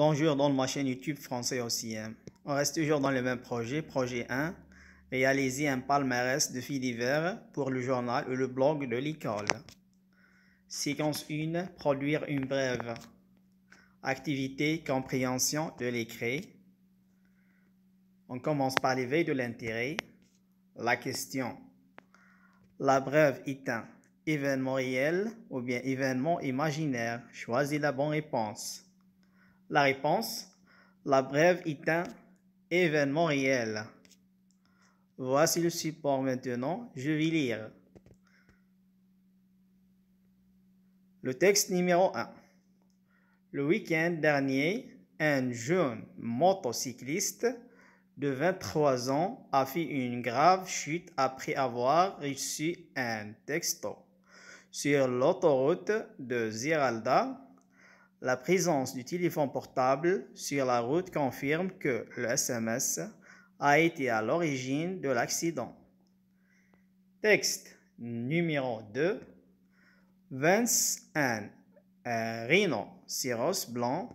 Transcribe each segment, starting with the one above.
Bonjour dans ma chaîne YouTube français aussi. Hein. On reste toujours dans le même projet, projet 1. Réaliser un palmarès de filles d'hiver pour le journal ou le blog de l'école. Séquence 1. Produire une brève. Activité, compréhension de l'écrit. On commence par l'éveil de l'intérêt. La question. La brève est un événement réel ou bien événement imaginaire. Choisis la bonne réponse. La réponse, la brève est un événement réel. Voici le support maintenant, je vais lire. Le texte numéro 1. Le week-end dernier, un jeune motocycliste de 23 ans a fait une grave chute après avoir reçu un texto sur l'autoroute de Ziralda la présence du téléphone portable sur la route confirme que le SMS a été à l'origine de l'accident. Texte numéro 2. Vince N. Rino euh, rhinocéros blanc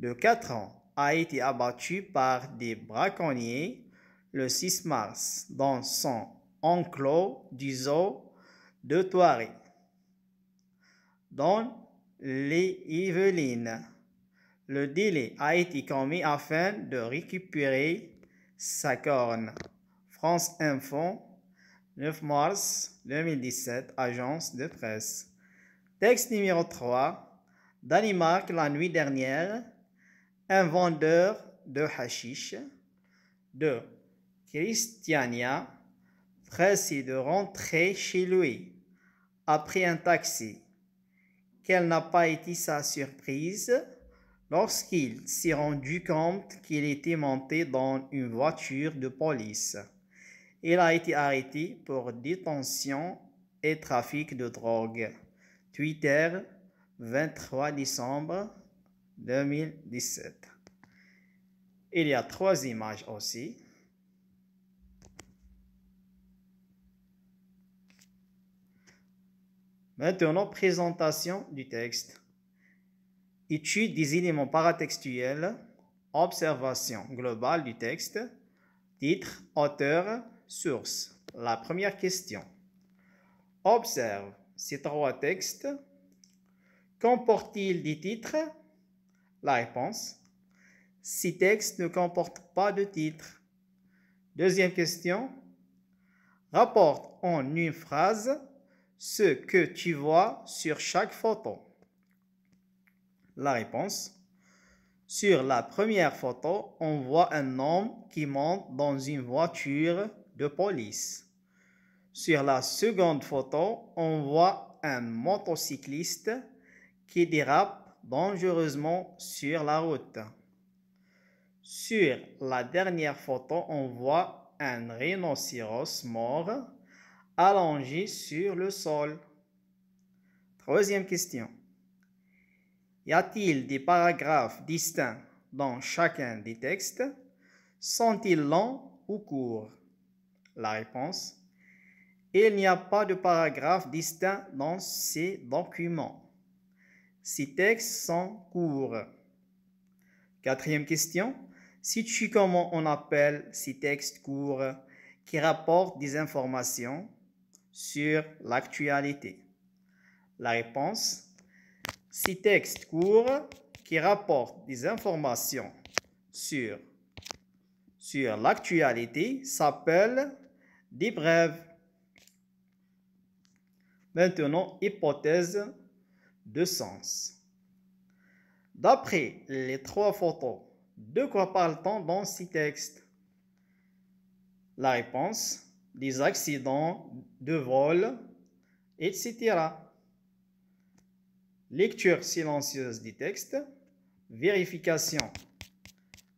de 4 ans, a été abattu par des braconniers le 6 mars dans son enclos du zoo de Toiré les Yvelines. Le délai a été commis afin de récupérer sa corne. France Info, 9 mars 2017, agence de presse. Texte numéro 3. Danimark la nuit dernière, un vendeur de hashish de Christiania pressé de rentrer chez lui a pris un taxi quelle n'a pas été sa surprise lorsqu'il s'est rendu compte qu'il était monté dans une voiture de police. Il a été arrêté pour détention et trafic de drogue. Twitter, 23 décembre 2017. Il y a trois images aussi. Maintenant, présentation du texte. Étude des éléments paratextuels, observation globale du texte, titre, auteur, source. La première question. Observe ces trois textes. Comportent-ils des titres La réponse. Ces textes ne comportent pas de titres. Deuxième question. Rapporte en une phrase ce que tu vois sur chaque photo La réponse. Sur la première photo, on voit un homme qui monte dans une voiture de police. Sur la seconde photo, on voit un motocycliste qui dérape dangereusement sur la route. Sur la dernière photo, on voit un rhinocéros mort allongé sur le sol. Troisième question. Y a-t-il des paragraphes distincts dans chacun des textes Sont-ils longs ou courts La réponse. Il n'y a pas de paragraphes distincts dans ces documents. Ces textes sont courts. Quatrième question. Si tu comment on appelle ces textes courts qui rapportent des informations sur l'actualité La réponse Six textes courts qui rapportent des informations sur, sur l'actualité s'appellent des brèves. Maintenant, hypothèse de sens. D'après les trois photos, de quoi parle-t-on dans ces textes La réponse des accidents de vol, etc. Lecture silencieuse du texte, vérification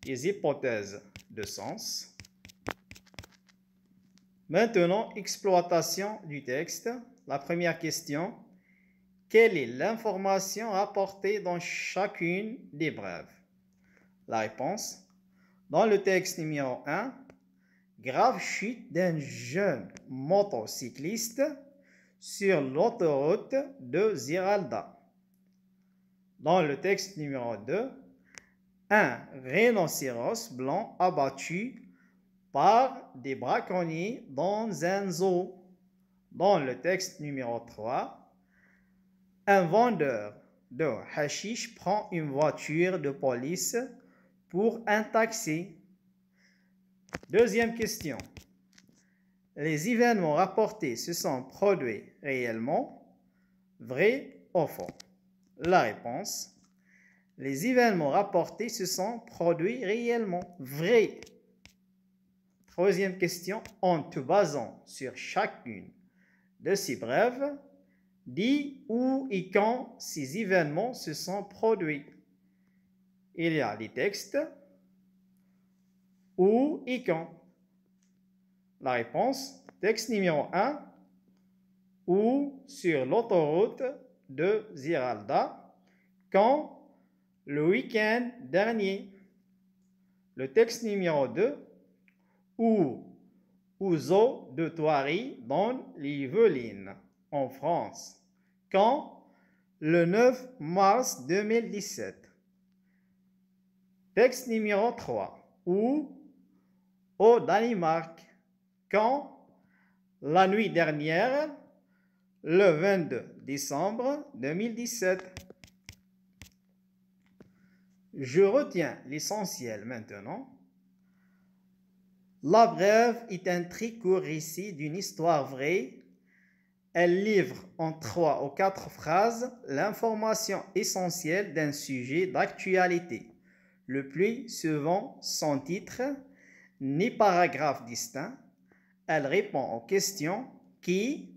des hypothèses de sens. Maintenant, exploitation du texte. La première question, quelle est l'information apportée dans chacune des brèves La réponse, dans le texte numéro 1, grave chute d'un jeune motocycliste sur l'autoroute de Ziralda. Dans le texte numéro 2, un rhinocéros blanc abattu par des braconniers dans un zoo. Dans le texte numéro 3, un vendeur de hashish prend une voiture de police pour un taxi. Deuxième question. Les événements rapportés se sont produits réellement, vrai ou faux La réponse. Les événements rapportés se sont produits réellement, vrai. Troisième question. En te basant sur chacune de ces brèves, dis où et quand ces événements se sont produits. Il y a les textes où et quand La réponse, texte numéro 1, ou sur l'autoroute de Ziralda, quand le week-end dernier. Le texte numéro 2, ou aux zoo de Thoiry dans l'Iveline en France, quand le 9 mars 2017. Texte numéro 3, ou au Danemark quand, la nuit dernière, le 22 décembre 2017. Je retiens l'essentiel maintenant. La brève est un très court récit d'une histoire vraie. Elle livre en trois ou quatre phrases l'information essentielle d'un sujet d'actualité, le plus souvent son titre, ni paragraphe distinct. Elle répond aux questions qui,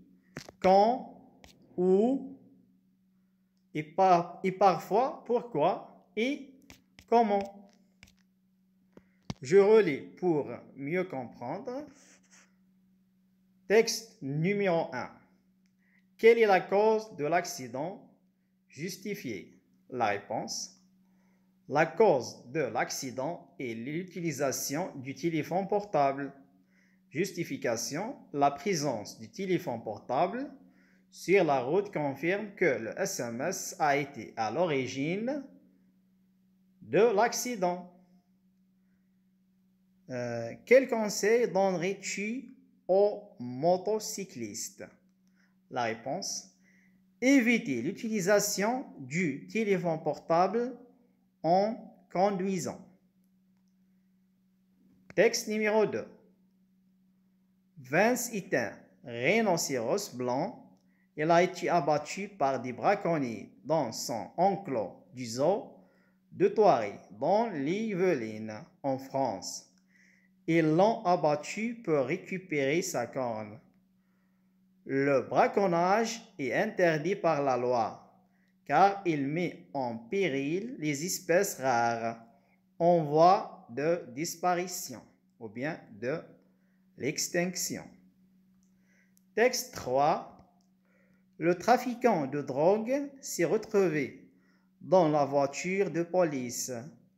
quand, où, et, parfois pourquoi et comment. Je relis pour mieux comprendre. Texte numéro 1. Quelle est la cause de l'accident justifié La réponse la cause de l'accident est l'utilisation du téléphone portable. Justification, la présence du téléphone portable sur la route confirme que le SMS a été à l'origine de l'accident. Euh, quel conseil donnerais-tu aux motocyclistes La réponse Éviter l'utilisation du téléphone portable en conduisant. Texte numéro 2. Vince Itin, rhinocéros blanc. Il a été abattu par des braconniers dans son enclos du zoo de Toiré, dans l'Iveline en France. Ils l'ont abattu pour récupérer sa corne. Le braconnage est interdit par la loi car il met en péril les espèces rares en voie de disparition ou bien de l'extinction. Texte 3. Le trafiquant de drogue s'est retrouvé dans la voiture de police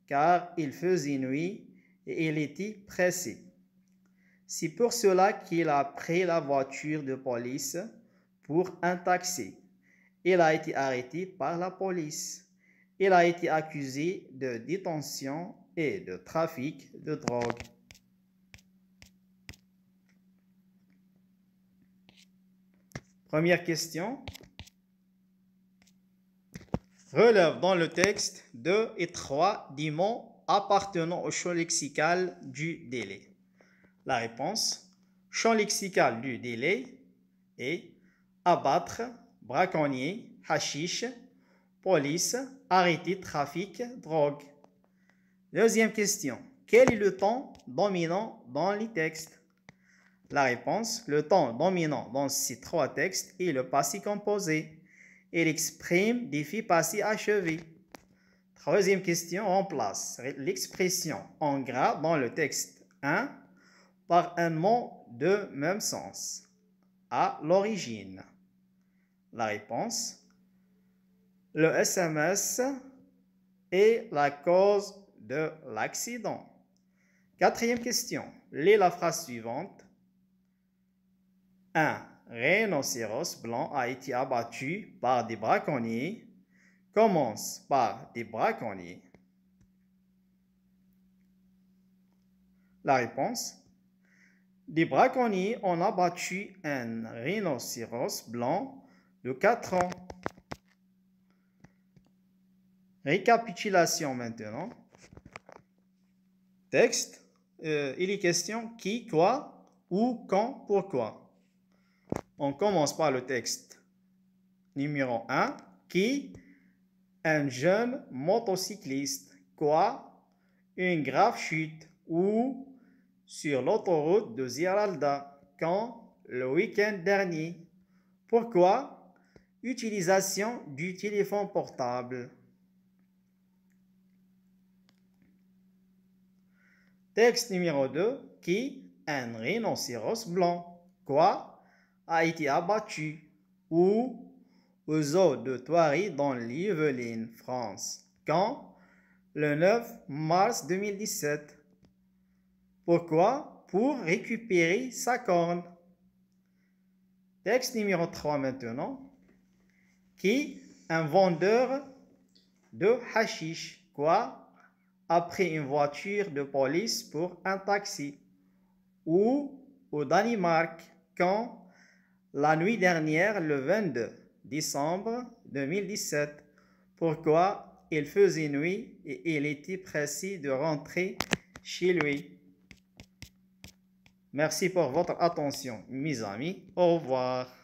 car il faisait nuit et il était pressé. C'est pour cela qu'il a pris la voiture de police pour un taxi. Il a été arrêté par la police. Il a été accusé de détention et de trafic de drogue. Première question. Relève dans le texte deux et trois dix mots appartenant au champ lexical du délai. La réponse, champ lexical du délai est abattre Braconnier, hashish, police, arrêté, trafic, drogue. Deuxième question. Quel est le temps dominant dans les textes La réponse, le temps dominant dans ces trois textes est le passé composé. Il exprime des faits passés achevés. Troisième question, remplace place l'expression en gras dans le texte 1 par un mot de même sens à l'origine la réponse. Le SMS est la cause de l'accident. Quatrième question. lisez la phrase suivante. Un Rhinocéros blanc a été abattu par des braconniers. Commence par des braconniers. La réponse. Des braconniers ont abattu un rhinocéros blanc de 4 ans. Récapitulation maintenant. Texte. Euh, il est question qui, quoi, où, quand, pourquoi. On commence par le texte. Numéro 1. Qui Un jeune motocycliste. Quoi Une grave chute. Où Sur l'autoroute de Ziralda. Quand Le week-end dernier. Pourquoi Utilisation du téléphone portable. Texte numéro 2 qui un rhinocéros blanc quoi a été abattu ou aux zoo de Thoiry dans l'Yvelines, France. Quand Le 9 mars 2017. Pourquoi Pour récupérer sa corne. Texte numéro 3 maintenant qui un vendeur de hashish, quoi, a pris une voiture de police pour un taxi. Ou au Danemark, quand la nuit dernière, le 22 décembre 2017, pourquoi il faisait nuit et il était pressé de rentrer chez lui. Merci pour votre attention, mes amis. Au revoir.